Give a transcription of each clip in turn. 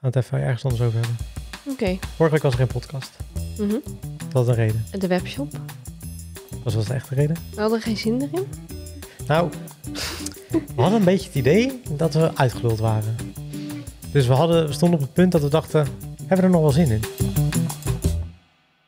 gaan het even ergens anders over hebben. Oké. Okay. Vorige week was er geen podcast. Mhm. Dat is een reden. De webshop. Was dat de echte reden? We hadden geen zin erin. Nou, we hadden een beetje het idee dat we uitgeluld waren. Dus we, hadden, we stonden op het punt dat we dachten, hebben we er nog wel zin in?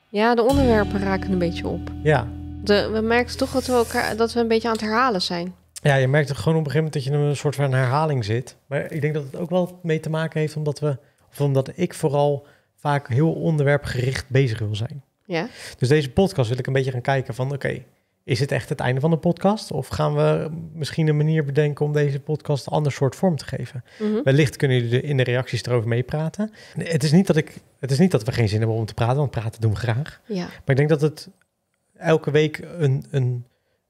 Ja, de onderwerpen raken een beetje op. Ja. De, we merken toch dat we, elkaar, dat we een beetje aan het herhalen zijn. Ja, je merkt gewoon op een gegeven moment dat je in een soort van herhaling zit. Maar ik denk dat het ook wel mee te maken heeft omdat we, of omdat ik vooral vaak heel onderwerpgericht bezig wil zijn. Ja. Dus deze podcast wil ik een beetje gaan kijken van oké, is het echt het einde van de podcast? Of gaan we misschien een manier bedenken om deze podcast een ander soort vorm te geven? Mhm. Wellicht kunnen jullie in de reacties erover meepraten. Het, is niet dat ik, het is niet dat we geen zin hebben om te praten, want praten doen we graag. Ja. Maar ik denk dat het elke week een, een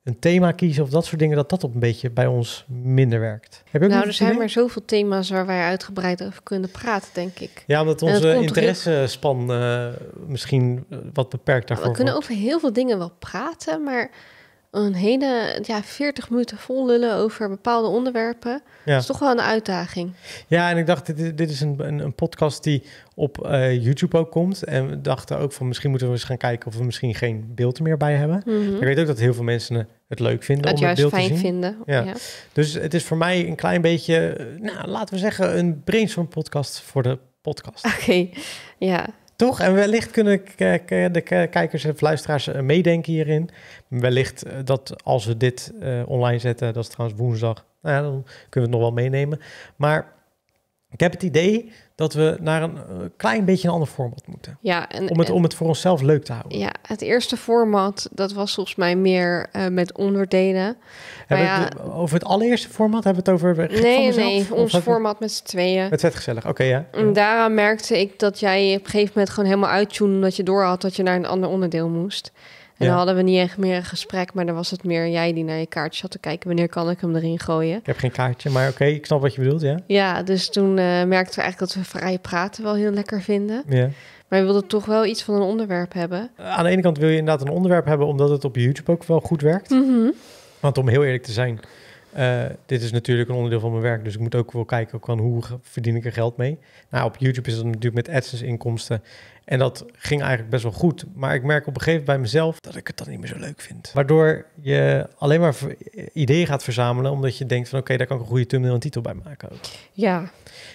een thema kiezen of dat soort dingen, dat dat op een beetje bij ons minder werkt. Heb je ook nou, er zijn maar zoveel thema's waar wij uitgebreid over kunnen praten, denk ik. Ja, omdat onze interessespan uh, misschien eh, wat beperkt daarvoor nou, We kunnen over heel veel dingen wel praten, maar een hele ja, 40 minuten vol lullen over bepaalde onderwerpen. Ja. Dat is toch wel een uitdaging. Ja, en ik dacht, dit, dit is een, een, een, podcast die op eh, YouTube ook komt. En we dachten ook van misschien moeten we eens gaan kijken of we misschien geen beeld meer bij hebben. Mhm. Ik weet ook dat heel veel mensen het leuk vinden om het beeld te zien. fijn vinden. Ja. Dus het is voor mij een klein beetje, eh, nou, laten we zeggen, een brainstorm podcast voor de podcast. Oké, ja. Toch? En wellicht kunnen de kijkers en luisteraars eh, meedenken hierin. Wellicht eh, dat als we dit eh, online zetten, dat is trouwens woensdag, nou ja, dan kunnen we het nog wel meenemen. Maar ik heb het idee dat we naar een eh, klein beetje een ander format moeten. Ja, en, om, het, om het voor onszelf leuk te houden. Ja, het eerste format, dat was volgens mij meer eh, met onderdelen. ja, over het allereerste format? Hebben we het over... Nee, nee, ons format met z'n tweeën. Met werd gezellig, oké, ja. En daaraan merkte ik dat jij op een gegeven moment gewoon helemaal uittune... omdat je door had dat je naar een ander onderdeel moest. En dan hadden we niet echt meer een gesprek, maar dan was het meer jij die naar je kaartje zat te kijken. Wanneer kan ik hem erin gooien? Ik heb geen kaartje, maar oké, ik snap wat je bedoelt, ja. Ja, dus toen eh, merkten we eigenlijk dat we vrij praten wel heel lekker vinden. Ja. Maar we wilden toch wel iets van een onderwerp hebben. Aan de ene kant wil je inderdaad een onderwerp hebben, omdat het op YouTube ook wel goed werkt. Mm -hmm. Want om heel eerlijk te zijn, eh, dit is natuurlijk een onderdeel van mijn werk, dus ik moet ook wel kijken ook van hoe verdien ik er geld mee. Nou, op YouTube is het natuurlijk met AdSense dus inkomsten. En dat ging eigenlijk best wel goed. Maar ik merk op een gegeven moment bij mezelf dat ik het dan niet meer zo leuk vind. Waardoor je alleen maar ideeën gaat verzamelen, omdat je denkt van oké, daar kan ik een goede thumbnail en titel bij maken ook. Ja.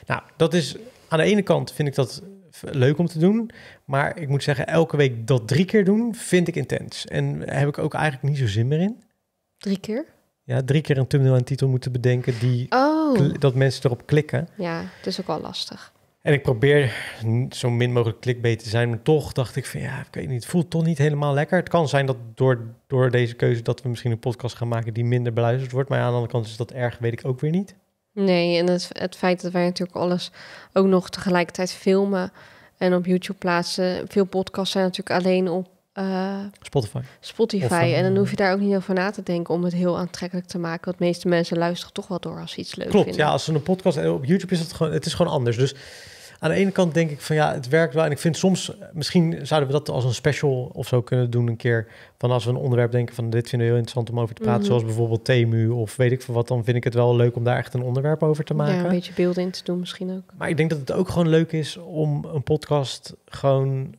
Nou, dat is aan de ene kant vind ik dat leuk om te doen. Maar ik moet zeggen, elke week dat drie keer doen, vind ik intens. En heb ik ook eigenlijk niet zo zin meer in. Drie keer? ja, drie keer een thumbnail en titel moeten bedenken die oh. dat mensen erop klikken. Ja, het is ook wel lastig. En ik probeer zo min mogelijk clickbait te zijn, maar toch dacht ik van ja, ik weet niet, het voelt toch niet helemaal lekker. Het kan zijn dat door, door deze keuze dat we misschien een podcast gaan maken die minder beluisterd wordt, maar aan de andere kant is dat erg, weet ik ook weer niet. Nee, en het, het feit dat wij natuurlijk alles ook nog tegelijkertijd filmen en op YouTube plaatsen. Veel podcasts zijn natuurlijk alleen op eh, Spotify. Spotify. en dan eh, hoef je daar ook niet over na te denken om het heel aantrekkelijk te maken. Want de meeste mensen luisteren toch wel door als iets leuk Klopt, ja. Als een podcast... Eh, op YouTube is het gewoon... Het is gewoon anders. Dus aan de ene kant denk ik van ja, het werkt wel. En ik vind soms... Misschien zouden we dat als een special of zo kunnen doen een keer. Van als we een onderwerp denken van dit vinden we heel interessant om over te praten. Mhm. Zoals bijvoorbeeld Temu of weet ik veel wat. Dan vind ik het wel leuk om daar echt een onderwerp over te maken. Ja, een beetje beeld in te doen misschien ook. Maar ik denk dat het ook gewoon leuk is om een podcast gewoon...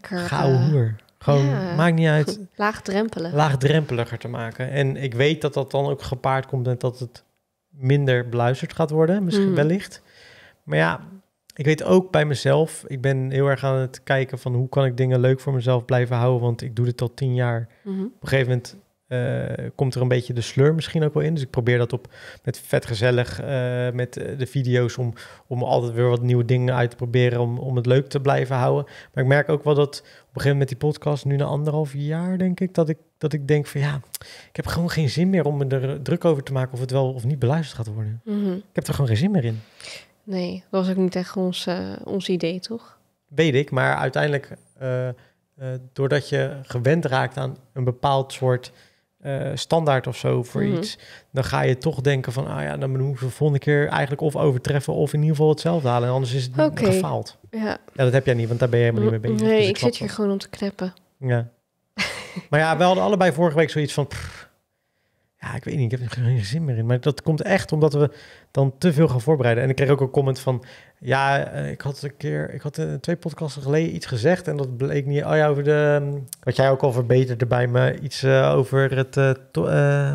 gauw gewoon, maakt niet uit. Laagdrempelig. Laagdrempeliger te maken. En ik weet dat dat dan ook gepaard komt met dat het minder beluisterd gaat worden. Misschien hmm. wellicht. Maar ja, ik weet ook bij mezelf. Ik ben heel erg aan het kijken van hoe kan ik dingen leuk voor mezelf blijven houden. Want ik doe dit al tien jaar. Mhm. Op een gegeven moment eh, komt er een beetje de slur misschien ook wel in. Dus ik probeer dat op met vet gezellig, eh, met eh, de video's, om, om altijd weer wat nieuwe dingen uit te proberen, om, om het leuk te blijven houden. Maar ik merk ook wel dat op een gegeven moment met die podcast, nu na anderhalf jaar denk ik, dat ik, dat ik denk van ja, ik heb gewoon geen zin meer om me er druk over te maken of het wel of niet beluisterd gaat worden. Mhm. Ik heb er gewoon geen zin meer in. Nee, dat was ook niet echt ons, ons idee, toch? Weet ik, maar uiteindelijk, doordat je gewend raakt aan een bepaald soort eh, standaard of zo voor mhm. iets, dan ga je toch denken van, ah ja, dan moeten we de volgende keer eigenlijk of overtreffen of in ieder geval hetzelfde halen. En anders is het okay. gefaald. Ja. ja, dat heb jij niet, want daar ben je helemaal niet mee bezig. Nee, dus ik zit hier gewoon om te knappen. Ja. maar ja, we hadden allebei vorige week zoiets van, ja, ik weet niet, ik heb er geen zin meer in. Maar dat komt echt omdat we dan te veel gaan voorbereiden. En ik kreeg ook een comment van, ja, eh, ik had een keer, ik had eh, twee podcasten geleden iets gezegd en dat bleek niet, oh ja, over de, ehm, wat jij ook al verbeterde bij me, iets eh, over het, uh,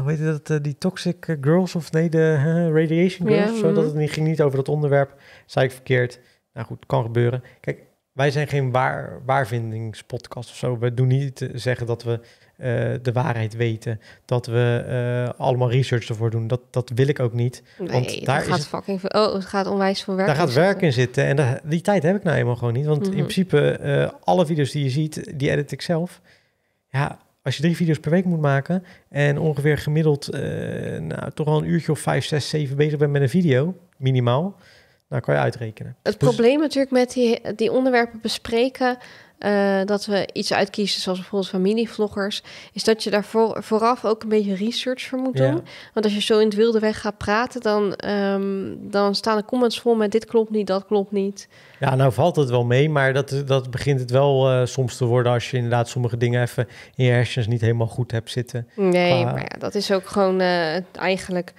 hoe heet dat, die toxic girls of nee, de radiation girls, mm-hmm. dat het niet, ging niet over dat onderwerp, zei ik verkeerd. Nou goed, kan gebeuren. Kijk, wij zijn geen waar, waarvindingspodcast of zo. We doen niet zeggen dat we eh, de waarheid weten. Dat we eh, allemaal research ervoor doen. Dat, dat wil ik ook niet. Nee, want daar gaat is, fucking Oh, het gaat onwijs veel werk. Daar gaat werk in zitten. En die tijd heb ik nou helemaal gewoon niet. Want in mhm. principe, eh, alle video's die je ziet, die edit ik zelf. Ja, als je drie video's per week moet maken en ongeveer gemiddeld nou, toch al een uurtje of vijf, zes, zeven bezig bent met een video, minimaal. Nou, kan je uitrekenen. Het dus- probleem natuurlijk met die, die onderwerpen bespreken eh, dat we iets uitkiezen, zoals bijvoorbeeld familievloggers, is dat je daar voor, vooraf ook een beetje research voor moet doen. Want als je zo in het wilde weg gaat praten, dan, ehm, dan staan de comments vol met dit klopt niet, dat klopt niet. Ja, nou valt het wel mee, maar dat, dat begint het wel eh, soms te worden als je inderdaad sommige dingen even in je hersens niet helemaal goed hebt zitten. Nee, maar ja, dat is ook gewoon uh, eigenlijk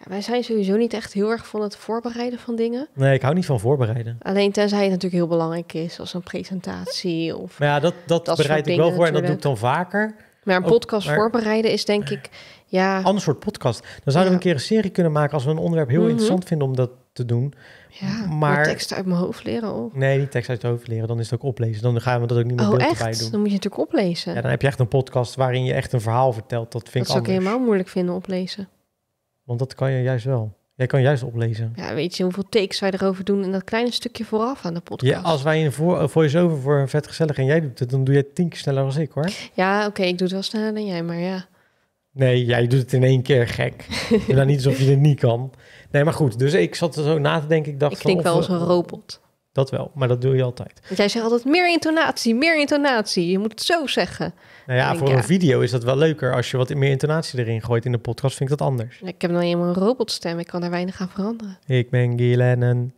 ja, wij zijn sowieso niet echt heel erg van het voorbereiden van dingen. Nee, ik hou niet van voorbereiden. Alleen tenzij het natuurlijk heel belangrijk is, als een presentatie of. Maar ja, dat, dat, bereid ik wel voor en dat doe ik dan vaker. Maar een podcast voorbereiden is denk ik. Ja. Ander soort podcast. Dan zouden we een keer een serie kunnen maken als we een onderwerp heel mhm. interessant vinden om dat te doen. Ja, maar tekst uit mijn hoofd leren. Nee, niet tekst uit het hoofd leren. Dan is het ook oplezen. Dan gaan we dat ook niet meer oh, echt? Bij doen. Dan moet je natuurlijk oplezen. Ja, dan heb je echt een podcast waarin je echt een verhaal vertelt. Dat vind ik. Dat zou ik helemaal moeilijk vinden oplezen. Want dat kan je juist wel. Jij kan juist oplezen. Ja, weet je hoeveel takes wij erover doen in dat kleine stukje vooraf aan de podcast? Ja, als wij een voor, voice-over voor een vet gezellig en jij doet het, dan doe je het tien keer sneller dan ik hoor. Ja, oké, ik doe het wel sneller dan jij, maar ja. Nee, jij doet het in één keer gek. en nou dan niet alsof je het niet kan. Nee, maar goed, dus ik zat er zo na te denken. Ik dacht, ik klink wel als een robot. Dat wel, maar dat doe je altijd. Want jij zegt altijd meer intonatie, meer intonatie. Je moet het zo zeggen. Nou ja, voor een video is dat wel leuker. Als je wat meer intonatie erin gooit in de podcast, vind ik dat anders. Ik heb dan helemaal een robotstem. Ik kan daar weinig aan veranderen. Ik ben Lennon.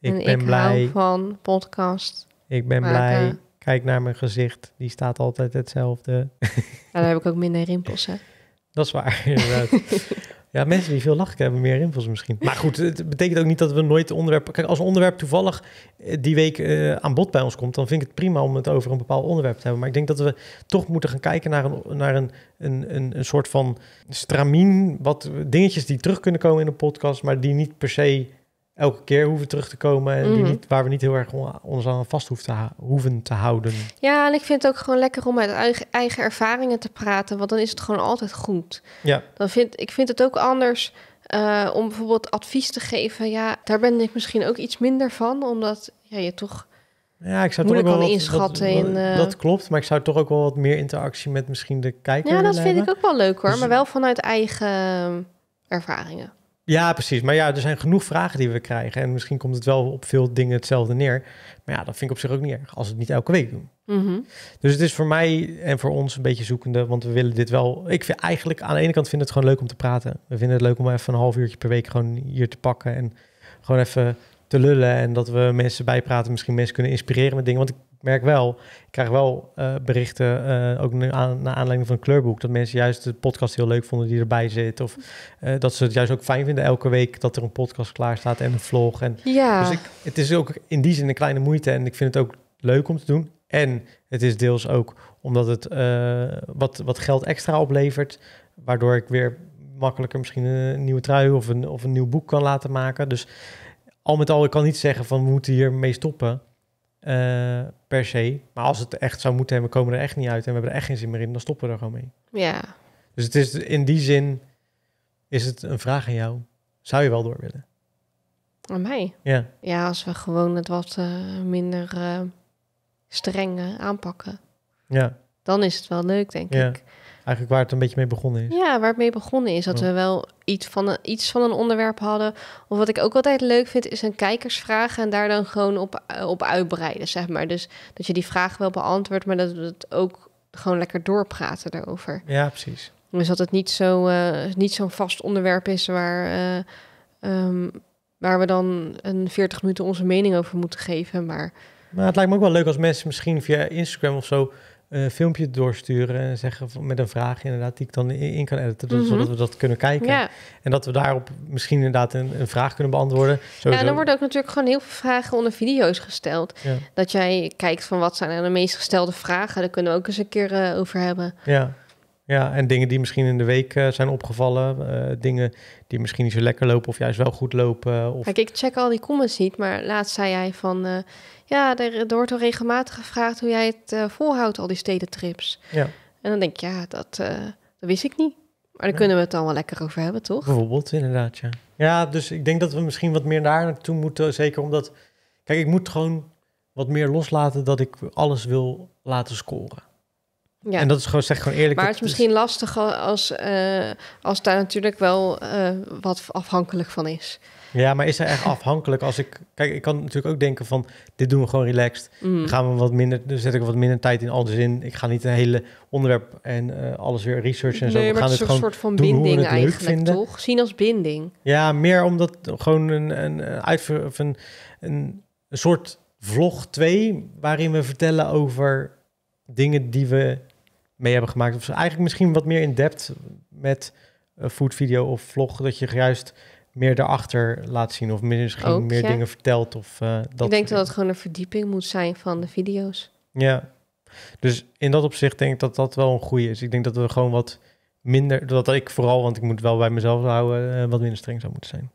Ik en ben ik blij. van podcast. Ik ben blij. Kijk naar mijn gezicht. Die staat altijd hetzelfde. Nou, daar heb ik ook minder rimpels, hè? Dat is waar, Ja, mensen die veel lachen hebben meer invals misschien. Maar goed, het betekent ook niet dat we nooit onderwerp... Kijk, als een onderwerp toevallig eh, die week eh, aan bod bij ons komt... dan vind ik het prima om het over een bepaald onderwerp te hebben. Maar ik denk dat we toch moeten gaan kijken naar een, naar een, een, een, een soort van stramien... wat dingetjes die terug kunnen komen in een podcast... maar die niet per se elke keer hoeven terug te komen. En mhm. niet, waar we niet heel erg ons aan vast hoeven te, hoeven te houden. Ja, en ik vind het ook gewoon lekker om uit eigen, ervaringen te praten. Want dan is het gewoon altijd goed. Ja. Dan vind, ik vind het ook anders eh, om bijvoorbeeld advies te geven. Ja, daar ben ik misschien ook iets minder van. Omdat ja, je toch... Ja, ik zou toch ook wel inschatten. Dat, in, eh, dat klopt, maar ik zou toch ook wel wat meer interactie met misschien de kijkers. Ja, dat vind ik ook wel leuk hoor, dus- maar wel vanuit eigen ehm, ervaringen. Ja, precies. Maar ja, er zijn genoeg vragen die we krijgen. En misschien komt het wel op veel dingen hetzelfde neer. Maar ja, dat vind ik op zich ook niet erg als we het niet elke week doen. Mhm. Dus het is voor mij en voor ons een beetje zoekende. Want we willen dit wel. Ik vind eigenlijk aan de ene kant vind het gewoon leuk om te praten. We vinden het leuk om even een half uurtje per week gewoon hier te pakken. En gewoon even te lullen. En dat we mensen bijpraten. Misschien mensen kunnen inspireren met dingen. Want ik ik merk wel, ik krijg wel eh, berichten, uh, ook aan, naar aanleiding van een kleurboek, dat mensen juist de podcast heel leuk vonden die erbij zit. Of eh, dat ze het juist ook fijn vinden elke week dat er een podcast klaar staat en een vlog. En, ja. Dus ik, het is ook in die zin een kleine moeite en ik vind het ook leuk om te doen. En het is deels ook omdat het wat, wat geld extra oplevert, waardoor ik weer makkelijker misschien een nieuwe trui of een, of een nieuw boek kan laten maken. Dus al met al, ik kan niet zeggen van we moeten hiermee stoppen. Eh, per se. Maar als het echt zou moeten en we komen er echt niet uit en we hebben er echt geen zin meer in, dan stoppen we er gewoon mee. Ja. Dus het is in die zin is het een vraag aan jou. Zou je wel door willen? Aan mij? Ja. Ja, als we gewoon het wat eh, minder uh, eh, streng aanpakken. Ja. Dan is het wel leuk, denk ja. ik. Eigenlijk waar het een beetje mee begonnen is. Ja, waar het mee begonnen is. Dat we wel iets van, een, iets van een onderwerp hadden. Of wat ik ook altijd leuk vind, is een kijkersvraag en daar dan gewoon op, eh, op uitbreiden, zeg maar. Dus dat je die vraag wel beantwoordt, maar dat we het ook gewoon lekker doorpraten daarover. Ja, precies. Dus dat het niet zo'n eh, niet zo'n vast onderwerp is waar, eh, ehm, waar we dan een 40 minuten onze mening over moeten geven. Maar... maar het lijkt me ook wel leuk als mensen misschien via Instagram of zo een eh, filmpje doorsturen en zeggen met een vraag inderdaad die ik dan in, kan editen, mhm. zodat we dat kunnen kijken. En dat we daarop misschien inderdaad een, een vraag kunnen beantwoorden. Sowieso. Ja, dan worden ook natuurlijk gewoon heel veel vragen onder video's gesteld. Dat jij kijkt van wat zijn nou de meest gestelde vragen, daar kunnen we ook eens een keer eh, over hebben. Ja ja, en dingen die misschien in de week eh, zijn opgevallen. Eh, dingen die misschien niet zo lekker lopen of juist wel goed lopen. Eh, of... Kijk, ik check al die comments niet, maar laatst zei jij van... ja, er, wordt al regelmatig gevraagd hoe jij het volhoudt, al die stedentrips. Ja. En dan denk ik, ja, dat, dat wist ik niet. Maar daar kunnen we het dan wel lekker over hebben, toch? Bijvoorbeeld, inderdaad, ja. Ja, dus ik denk dat we misschien wat meer daar naartoe moeten. Zeker omdat... Kijk, ik moet gewoon wat meer loslaten dat ik alles wil laten scoren. Ja. En dat is gewoon, zeg gewoon eerlijk. Maar het is misschien lastig als, eh, als daar natuurlijk wel eh, wat afhankelijk van is. Ja, maar is er echt afhankelijk als ik... Kijk, ik kan natuurlijk ook denken van... dit doen we gewoon relaxed. Mm. Dan gaan we wat minder, dan zet ik wat minder tijd in alles in. Ik ga niet een hele onderwerp en eh, alles weer research en zo. We gaan het, gewoon een soort van binding eigenlijk, toch? Zien als binding. Ja, meer omdat gewoon een, een, of een, een, een soort vlog 2... waarin we vertellen over dingen die we mee hebben gemaakt. Of eigenlijk misschien wat meer in depth met uh, eh, food video of vlog. Dat je juist meer daarachter laat zien of misschien meer dingen vertelt. Of, eh, dat ik denk dat het gewoon een verdieping moet zijn van de video's. Ja, dus in dat opzicht denk ik dat dat wel een goede is. Ik denk dat we gewoon wat minder, dat ik vooral, want ik moet wel bij mezelf houden, eh, wat minder streng zou moeten zijn.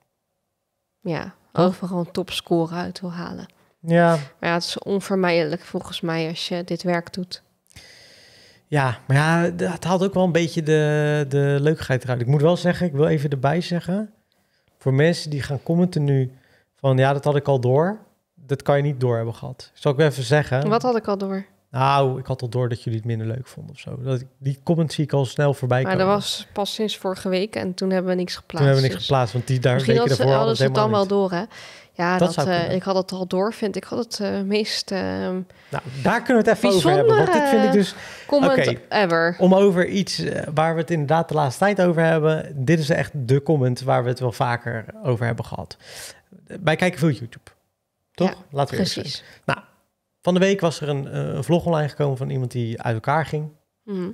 Ja, overal gewoon score uit wil halen. Ja. Maar ja, het is onvermijdelijk volgens mij als je dit werk doet. Ja, maar ja, het haalt ook wel een beetje de, de leukheid eruit. Ik moet wel zeggen, ik wil even erbij zeggen. Voor mensen die gaan commenten nu van ja, dat had ik al door. Dat kan je niet door hebben gehad. Zal ik even zeggen. Wat had ik al door? Nou, ik had al door dat jullie het minder leuk vonden of zo. Dat, die comment zie ik al snel voorbij komen. Maar dat was pas sinds vorige week en toen hebben we niks geplaatst. Toen hebben we niks dus geplaatst, want die daar Misschien weken ervoor hadden ze het dan wel door, hè? Ja, dat, eh, ik had het al door, vind ik. had het uh, meest... Ehm, nou, daar kunnen we het even over hebben. Want dit vind ik dus... Comment ever. Om over iets eh, waar we het inderdaad de laatste tijd over hebben. Dit is echt de comment waar we het wel vaker over hebben gehad. Wij kijken veel YouTube, toch? Ja, Laten we precies. Nou, van de week was er eh, een, vlog online gekomen van iemand die uit elkaar ging. Mhm.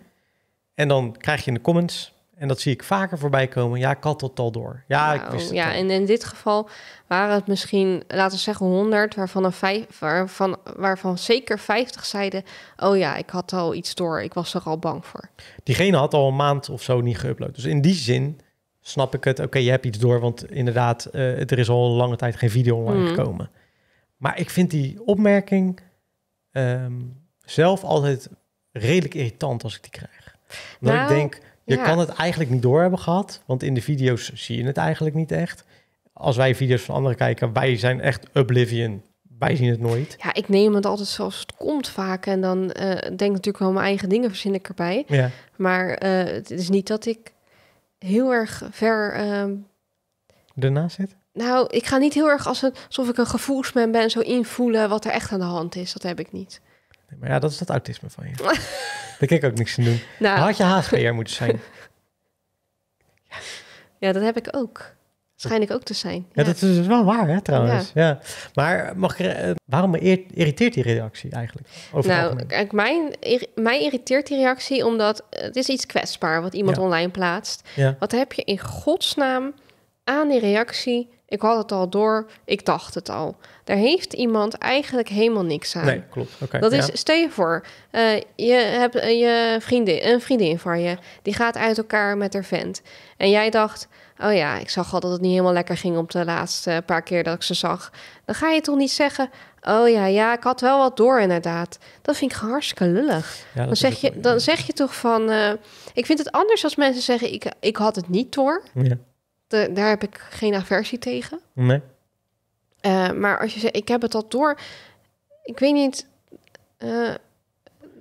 En dan krijg je in de comments, en dat zie ik vaker voorbij komen, ja, ik had dat al door. Ja, ik nou, wist het Ja, en in dit geval waren het misschien, laten we zeggen, 100, waarvan, een vijf, waarvan, waarvan zeker 50 zeiden, oh ja, ik had al iets door, ik was er al bang voor. Diegene had al een maand of zo niet geüpload. Dus in die zin snap ik het, oké, je hebt iets door, want inderdaad, uh, er is al een lange tijd geen video online mhm. gekomen. Maar ik vind die opmerking Ehm, zelf altijd redelijk irritant als ik die krijg. Maar ik nou, denk, je kan het eigenlijk niet door hebben gehad, want in de video's zie je het eigenlijk niet echt. Als wij video's van anderen kijken, wij zijn echt oblivion. Wij zien het nooit. Ja, ik neem het altijd zoals het komt vaak. En dan eh, denk ik natuurlijk wel mijn eigen dingen verzin ik erbij. Ja. Maar eh, het is niet dat ik heel erg ver... Ehm, ernaast zit? Nou, ik ga niet heel erg als een, alsof ik een gevoelsman ben, zo invoelen wat er echt aan de hand is. Dat heb ik niet. maar ja, dat is dat autisme van je. Daar kan ik ook niks aan doen. Nou. Had je HSP'er moeten zijn? ja. dat heb ik ook. Waarschijnlijk ook te zijn. Ja, dat is wel waar, hè, trouwens. Ja. Maar mag ik, eh, waarom irriteert die reactie eigenlijk? nou, kijk, mijn, mij irriteert die reactie omdat het is iets kwetsbaar wat iemand online plaatst. Wat heb je in godsnaam aan die reactie ik had het al door, ik dacht het al. Daar heeft iemand eigenlijk helemaal niks aan. Nee, klopt. Okay, dat is, stel je voor, eh, je hebt eh, je vriendin, een vriendin van je, die gaat uit elkaar met haar vent. En jij dacht, oh ja, ik zag al dat het niet helemaal lekker ging op de laatste paar keer dat ik ze zag. Dan ga je toch niet zeggen, oh ja, ja, ik had wel wat door inderdaad. Dat vind ik hartstikke lullig. dan, zeg je, dan zeg je toch van, eh, ik vind het anders als mensen zeggen, ik, ik had het niet door. Ja daar heb ik geen aversie tegen. Nee. Eh, maar als je zegt, ik heb het al door. Ik weet niet. Eh,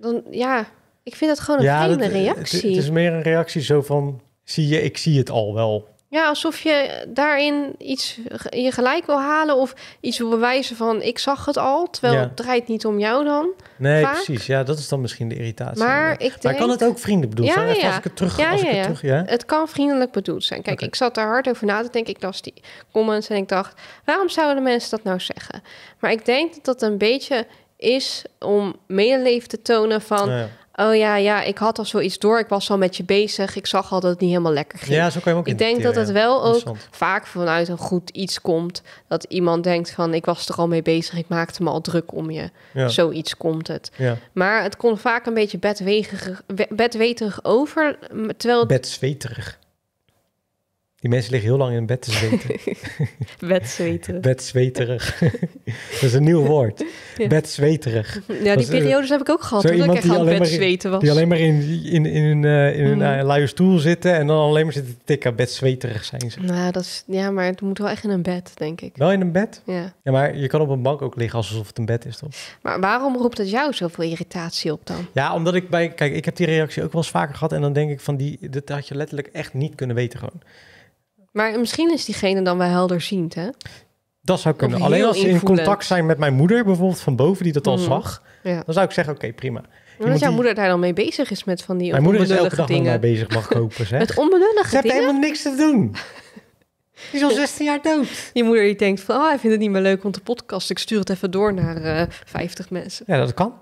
dan ja, ik vind het gewoon een vreemde eh, reactie. Het, het, is meer een reactie zo van: zie je, ik zie het al wel. Ja, alsof je daarin iets je gelijk wil halen of iets wil bewijzen van ik zag het al, terwijl het draait niet om jou dan. Nee, precies. Ja, dat is dan misschien de irritatie. Maar, ik denk... kan het ook vriendelijk bedoeld ja, zijn? Als ik het terug, ja, als ik het terug, ja. Het kan vriendelijk bedoeld zijn. Kijk, ik zat daar hard over na te denken. Ik las die comments en ik dacht, waarom zouden mensen dat nou zeggen? Maar ik denk dat dat een beetje is om medeleven te tonen van, Oh ja, ja, ik had al zoiets door. Ik was al met je bezig. Ik zag al dat het niet helemaal lekker ging. Ja, zo kan je ook Ik denk dat het wel ook vaak vanuit een goed iets komt. Dat iemand denkt van, ik was er al mee bezig. Ik maakte me al druk om je. Zoiets komt het. Maar het kon vaak een beetje bedweterig, bedweterig over. Terwijl... Het... Bedsweterig. Die mensen liggen heel lang in bed te zweten. Bedzweterig. Bedzweterig. dat is een nieuw woord. Bedzweterig. Ja, die eh, periodes heb ik ook gehad. Zo ik echt aan was. Die alleen maar in, in, in een eh, in hmm. eh, luie stoel zitten en dan alleen maar zitten tikken. Bedzweterig zijn ze. Nou, dat is, ja, maar het moet wel echt in een bed, denk ik. Wel in een bed? Ja. ja. Maar je kan op een bank ook liggen alsof het een bed is, toch? Maar waarom roept het jou zoveel irritatie op dan? Ja, omdat ik bij... Kijk, ik heb die reactie ook wel eens vaker gehad. En dan denk ik van, die, dat had je letterlijk echt niet kunnen weten gewoon. Maar misschien is diegene dan wel helderziend, hè? Dat zou kunnen. Alleen als ze in contact zijn met mijn moeder, bijvoorbeeld van boven, die dat al mhm. zag, dan zou ik zeggen: oké, prima. Maar dat jouw moeder daar dan mee bezig is met van die Mijn moeder is elke dag met mee bezig, mag kopen. hopen. Zeg. Met onbenullige Ze heeft helemaal niks te doen. Die is al 16 jaar dood. Je moeder die denkt van, oh, hij vindt het niet meer leuk om te podcast. Ik stuur het even door naar uh, eh, 50 mensen. Ja, dat kan.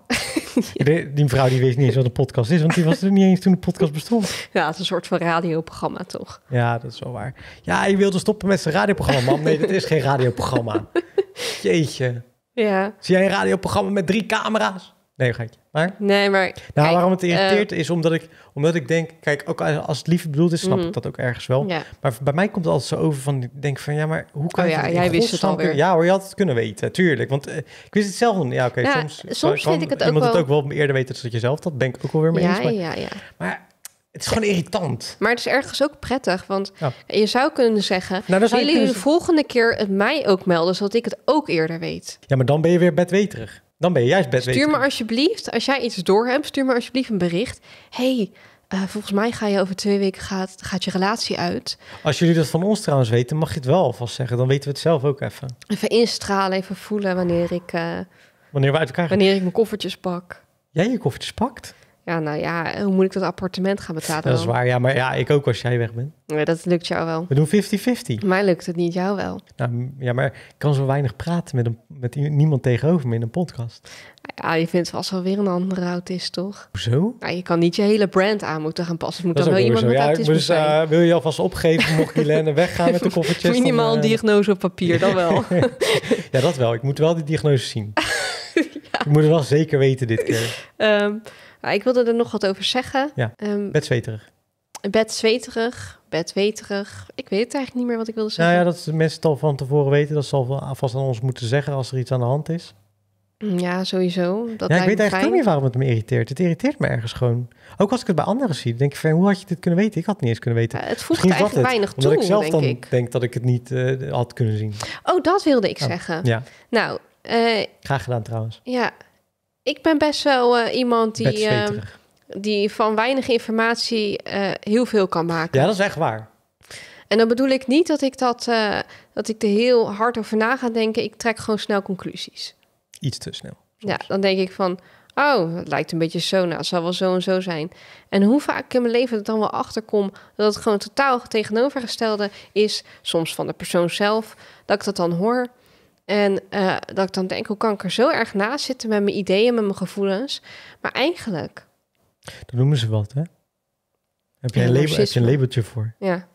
die, die vrouw die weet niet eens wat een podcast is, want die was er niet eens toen de podcast bestond. Ja, het is een soort van radioprogramma, toch? Ja, dat is wel waar. Ja, je wilde stoppen met zijn radioprogramma, Nee, dat is geen radioprogramma. Jeetje. Ja. Zie jij een radioprogramma met drie camera's? Nee, geitje. Maar? Nee, maar... Nou, waarom het irriteert eh, is omdat ik, omdat ik denk... Kijk, ook als het lief bedoeld is, snap mhm. ik dat ook ergens wel. Maar bij mij komt het altijd zo over van... Ik denk van, ja, maar hoe kan oh, ja, jij wist het alweer. Ja hoor, je had het kunnen weten, tuurlijk. Want eh, ik wist het zelf Ja, oké, soms, soms vind ik het ook wel... het ook wel eerder weten dan zelf Dat denk ik ook alweer mee ja, eens. Maar, ja, ja. maar het is gewoon irritant. Maar het is ergens ook prettig, want je zou kunnen zeggen... Nou, dan jullie kunnen... de volgende keer het mij ook melden, zodat ik het ook eerder weet. Ja, maar dan ben je weer bedweterig. Dan ben je juist Stuur me alsjeblieft, als jij iets door hebt, stuur me alsjeblieft een bericht. hey, eh, volgens mij ga je over twee weken gaat, gaat je relatie uit. Als jullie dat van ons trouwens weten, mag je het wel alvast zeggen. Dan weten we het zelf ook even. Even instralen, even voelen wanneer ik... Eh, wanneer we uit elkaar gaan. Wanneer ik mijn koffertjes pak. Jij je koffertjes pakt? Ja, nou ja, hoe moet ik dat appartement gaan betalen? Dat is waar, ja, maar ja, ik ook als jij weg bent. Nee, dat lukt jou wel. We doen 50-50. Mij lukt het niet, jou wel. Nou, ja, maar ik kan zo weinig praten met, een, met niemand tegenover me in een podcast. Ja, je vindt vast wel weer een andere autist, toch? Hoezo? Nou, je kan niet je hele brand aan moeten gaan passen. moet dat dan wel iemand zo. met ja, dus, wil je alvast opgeven, mocht Helene weggaan met de koffertjes? Minimaal eh, diagnose op papier, dan wel. ja, dat wel. Ik moet wel die diagnose zien. ja. Ik moet het wel zeker weten dit keer. Ehm, Ah, ik wilde er nog wat over zeggen. Ja, um, ehm, betzweterig. Bedzweterig, bedweterig. Ik weet eigenlijk niet meer wat ik wilde zeggen. Nou ja, dat mensen het al van tevoren weten. Dat zal vast aan ons moeten zeggen als er iets aan de hand is. Mm, ja, sowieso. Dat ja, ik weet eigenlijk ook niet waarom het me irriteert. Het irriteert me ergens gewoon. Ook als ik het bij anderen zie, denk ik van hoe had je dit kunnen weten? Ik had het niet eens kunnen weten. het voegt eigenlijk weinig toe, ik zelf denk dan ik. denk dat ik het niet eh, had kunnen zien. Oh, dat wilde ik oh, zeggen. Ja. Nou, eh, graag gedaan trouwens. Ja, ik ben best wel eh, iemand die, ehm, die van weinig informatie eh, heel veel kan maken. Ja, dat is echt waar. En dan bedoel ik niet dat ik, dat, eh, dat ik er heel hard over na ga denken. Ik trek gewoon snel conclusies. Iets te snel. Ja, dan denk ik van, oh, het lijkt een beetje zo, nou, het zal wel zo en zo zijn. En hoe vaak ik in mijn leven er dan wel achterkom dat het gewoon totaal tegenovergestelde is, soms van de persoon zelf, dat ik dat dan hoor. En eh, dat ik dan denk, hoe kan ik er zo erg naast zitten met mijn ideeën, met mijn gevoelens? Maar eigenlijk... Dat noemen ze wat, hè? Heb jij een, heb je een labeltje voor? Ja.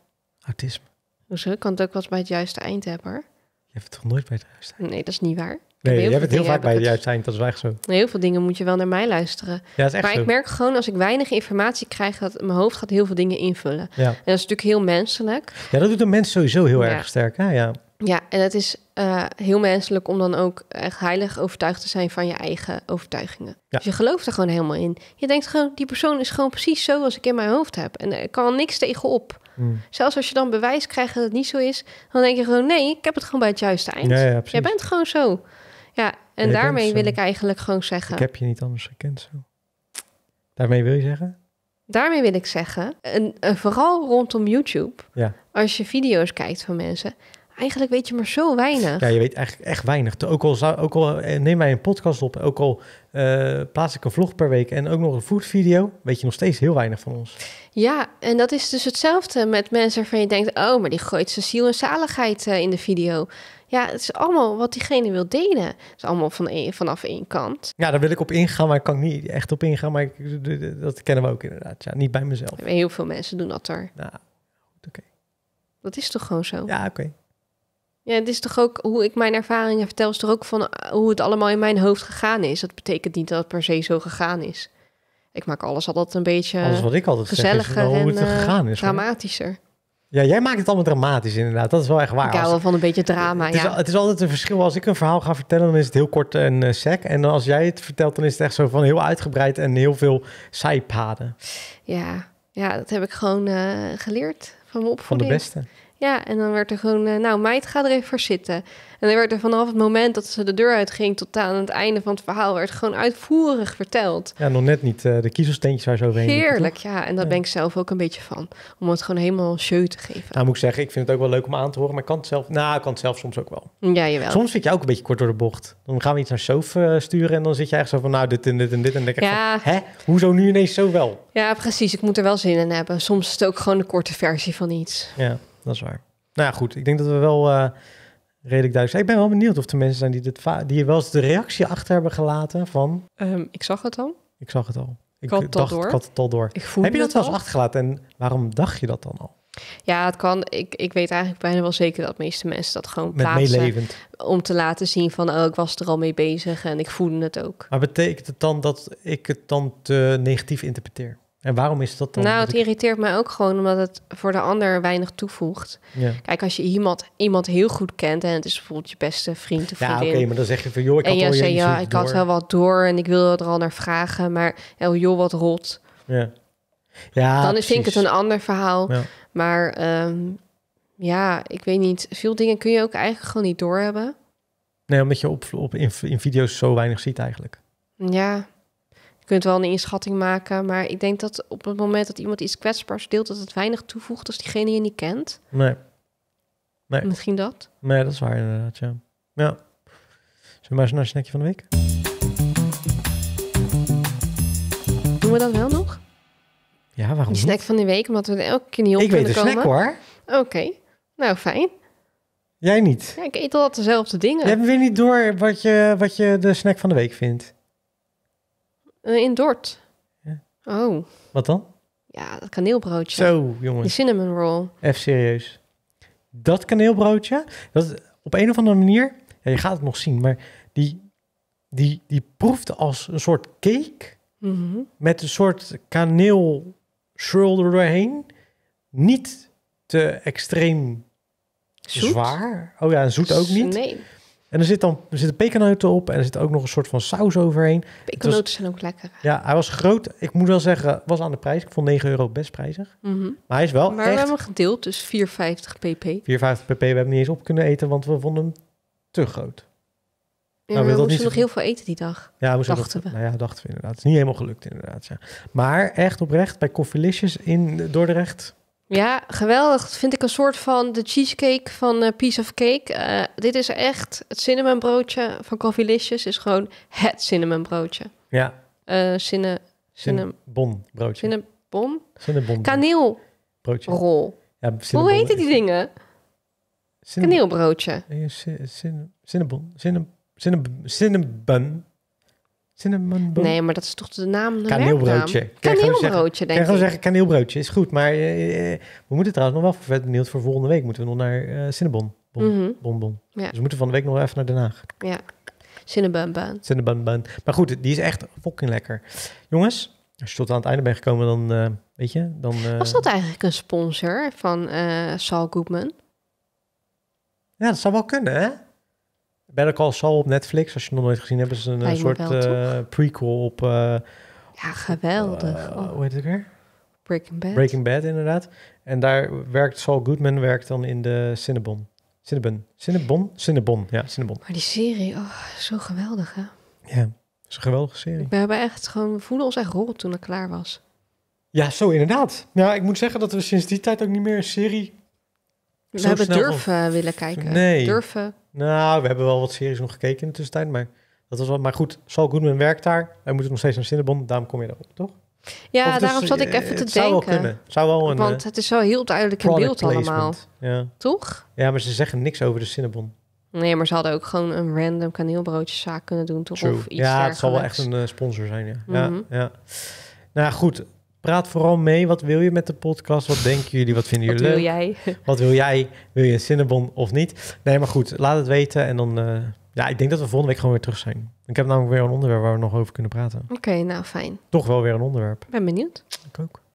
Autisme. Hoezo? Ik kan het ook wel eens bij het juiste eind hebben, hoor. Je hebt het toch nooit bij het juiste eind? Nee, dat is niet waar. Nee, hebt het heel vaak bij het juiste eind, dat is wel echt Heel veel dingen moet je wel naar mij luisteren. Ja, dat is echt maar ik merk gewoon als ik weinig informatie krijg, dat mijn hoofd gaat heel veel dingen invullen. Ja. En dat is natuurlijk heel menselijk. Ja, dat doet een mens sowieso heel erg sterk. Hè? Ja. ja, en dat is eh, heel menselijk om dan ook echt heilig overtuigd te zijn van je eigen overtuigingen. Dus je gelooft er gewoon helemaal in. Je denkt gewoon, die persoon is gewoon precies zo als ik in mijn hoofd heb. En er kan niks tegenop. Mm. Zelfs als je dan bewijs krijgt dat het niet zo is, dan denk je gewoon, nee, ik heb het gewoon bij het juiste eind. Jij bent gewoon zo. Ja, en daarmee wil ik eigenlijk gewoon zeggen. Ik heb je niet anders gekend zo. Daarmee wil je zeggen? Daarmee wil ik zeggen, en eh, vooral rondom YouTube, als je video's kijkt van mensen, eigenlijk weet je maar zo weinig. Ja, je weet eigenlijk echt weinig. Ook al, zou, ook al eh, neem wij een podcast op, ook al eh, plaats ik een vlog per week en ook nog een food video, weet je nog steeds heel weinig van ons. Ja, en dat is dus hetzelfde met mensen waarvan je denkt, oh, maar die gooit zijn ziel en zaligheid eh, in de video. Ja, het is allemaal wat diegene wil delen. Het is allemaal van een, vanaf één kant. Ja, daar wil ik op ingaan, maar ik kan niet echt op ingaan. Maar ik, dat kennen we ook inderdaad. Ja, niet bij mezelf. Heel veel mensen doen dat er. Nou, oké. Dat is toch gewoon zo? Ja, oké. Ja, het is toch ook hoe ik mijn ervaringen vertel, is toch ook van eh, hoe het allemaal in mijn hoofd gegaan is. Dat betekent niet dat het per se zo gegaan is. Ik maak alles altijd een beetje alles wat ik altijd gezelliger zeg, nou, hoe het eh, gegaan is, dramatischer. Ja, jij maakt het allemaal dramatisch inderdaad. Dat is wel echt waar. Ik hou wel van een beetje drama, het ja. Is, het is altijd een verschil. Als ik een verhaal ga vertellen, dan is het heel kort en eh, sec. En als jij het vertelt, dan is het echt zo van heel uitgebreid en heel veel zijpaden. Ja, ja dat heb ik gewoon geleerd van mijn opvoeding. Van de beste. Ja, en dan werd er gewoon, eh, nou meid, ga er even voor zitten. En dan werd er vanaf het moment dat ze de deur uitging tot aan het einde van het verhaal, werd gewoon uitvoerig verteld. Ja, nog net niet eh, de kiezelsteentjes waar zo overheen Heerlijk, ja. En daar ben ik zelf ook een beetje van. Om het gewoon helemaal show te geven. Nou, moet ik zeggen, ik vind het ook wel leuk om aan te horen, maar ik kan het zelf, nou, ik kan het zelf soms ook wel. Ja, jawel. Soms vind je ook een beetje kort door de bocht. Dan gaan we iets naar Sof eh, sturen en dan zit je eigenlijk zo van, nou, dit en dit en dit. En dan denk ja. Van, hè? Hoezo nu ineens zo wel? Ja, precies. Ik moet er wel zin in hebben. Soms is het ook gewoon de korte versie van iets. Ja dat is waar. Nou ja, goed. Ik denk dat we wel eh, redelijk duidelijk zijn. Ik ben wel benieuwd of er mensen zijn die, dit die wel eens de reactie achter hebben gelaten van... Ehm, ik zag het al. Ik zag het al. Ik, had het dacht, door. ik had het al door. Heb je dat wel eens achtergelaten en waarom dacht je dat dan al? Ja, het kan. Ik, ik weet eigenlijk bijna wel zeker dat de meeste mensen dat gewoon plaatsen. Om te laten zien van, oh, ik was er al mee bezig en ik voelde het ook. Maar betekent het dan dat ik het dan te negatief interpreteer? En waarom is dat dan? Nou, het irriteert mij ook gewoon omdat het voor de ander weinig toevoegt. Kijk, als je iemand, iemand heel goed kent en het is bijvoorbeeld je beste vriend ja, Ja, oké, maar dan zeg je van joh, ik en had, al zei, ja, ik had wel wat door en ik wilde er al naar vragen, maar heel oh, joh, wat rot. Ja. ja dan is, vind ik het een ander verhaal. Maar ehm, ja, ik weet niet. Veel dingen kun je ook eigenlijk gewoon niet doorhebben. Nee, omdat je op, op, in video's zo weinig ziet eigenlijk. Ja, kunt wel een inschatting maken. Maar ik denk dat op het moment dat iemand iets kwetsbaars deelt, dat het weinig toevoegt als diegene je niet kent. Nee. nee. Misschien dat? Nee, dat is waar inderdaad, ja. Ja. Zullen we maar eens naar snackje van de week? Doen we dat wel nog? Ja, waarom Die snack van de week, omdat we er elke keer niet op ik kunnen komen. Ik weet de snack hoor. Oké, nou fijn. Jij niet? Ja, ik eet altijd dezelfde dingen. Je hebt weer niet door wat je, wat je de snack van de week vindt. Eh, in Dort. Ja. Oh. Wat dan? Ja, dat kaneelbroodje. Zo, jongens. Die cinnamon roll. Even serieus. Dat kaneelbroodje, dat op een of andere manier, ja, je gaat het nog zien, maar die, die, die proefde als een soort cake mhm. met een soort kaneel swirl er doorheen. Niet te extreem zoet? zwaar. Oh ja, zoet ook niet. Nee. En er zit dan er zitten pekernoten op en er zit ook nog een soort van saus overheen. Pekanoten was, zijn ook lekker. Ja, hij was groot. Ik moet wel zeggen, was aan de prijs. Ik vond 9 euro best prijzig. Mhm. Maar hij is wel Maar we hebben hem gedeeld, dus 4,50 pp. 4,50 pp. We hebben niet eens op kunnen eten, want we vonden hem te groot. we moesten niet... nog heel veel eten die dag. Ja, we dachten we. Nou ja, dachten we inderdaad. Het is niet helemaal gelukt inderdaad, ja. Maar echt oprecht, bij Coffeelicious in Dordrecht ja, geweldig. vind ik een soort van de cheesecake van eh, Piece of Cake. Eh, dit is echt het cinnamon van Coffeelicious. Is gewoon het cinnamon broodje. Ja. Uh, eh, cinnamon. bon broodje. Cinnabon? Cinnabon. Kaneel. Broodje. Rol. Ja, Hoe heet die dingen? Cinna Kaneelbroodje. Cinnabon. Cinnabon. Cinnabon. Cinnamon Nee, maar dat is toch de naam? De kaneelbroodje. Kaneelbroodje, ik. Ik zeggen kaneelbroodje, is goed. Maar eh, eh, we moeten trouwens nog wel verder benieuwd voor volgende week. Moeten we nog naar uh, Cinnabon. Bon, mhm. bon, bon. Ja. Dus we moeten van de week nog even naar Den Haag. Ja, Cinnabon Maar goed, die is echt fucking lekker. Jongens, als je tot aan het einde bent gekomen, dan weet je... Dan, Was dat eigenlijk een sponsor van Sal Goodman? Ja, dat zou wel kunnen, hè? Better Call Saul op Netflix. Als je nog nooit gezien hebt, is een, soort eh, prequel op... Eh, ja, geweldig. Eh, oh. Hoe heet het weer? Breaking Bad. Breaking Bad, inderdaad. En daar werkt Saul Goodman werkt dan in de Cinnabon. Cinnabon. Cinnabon? Cinnabon, ja, Cinnabon. Maar die serie, oh, zo geweldig, hè? Ja, zo geweldige serie. We, hebben echt gewoon, we voelen ons echt rot toen het klaar was. Ja, zo inderdaad. Nou, ik moet zeggen dat we sinds die tijd ook niet meer een serie we hebben durven willen kijken. Nee. Durven. Nou, we hebben wel wat series nog gekeken in de tussentijd, maar dat was wel. Maar goed, Saul Goodman werkt daar. Hij moet nog steeds naar Cinnabon, daarom kom je erop, toch? Ja, dus, daarom zat ik eh, even te denken. Zou wel kunnen. Zou wel een, Want het is wel heel duidelijk in beeld allemaal. Ja. Toch? Ja, maar ze zeggen niks over de Cinnabon. Nee, maar ze hadden ook gewoon een random kaneelbroodjeszaak kunnen doen, toch? Of iets ja, het zal wel echt een eh, sponsor zijn, ja, ja. Mhm. Nou goed, Praat vooral mee. Wat wil je met de podcast? Wat denken jullie? Wat vinden jullie wat leuk? Wat wil jij? Wat wil jij? Wil je een Cinnabon of niet? Nee, maar goed. Laat het weten. En dan... Eh, ja, ik denk dat we volgende week gewoon weer terug zijn. Ik heb namelijk weer een onderwerp waar we nog over kunnen praten. Oké, nou fijn. Toch wel weer een onderwerp. Ben benieuwd. Ik ook.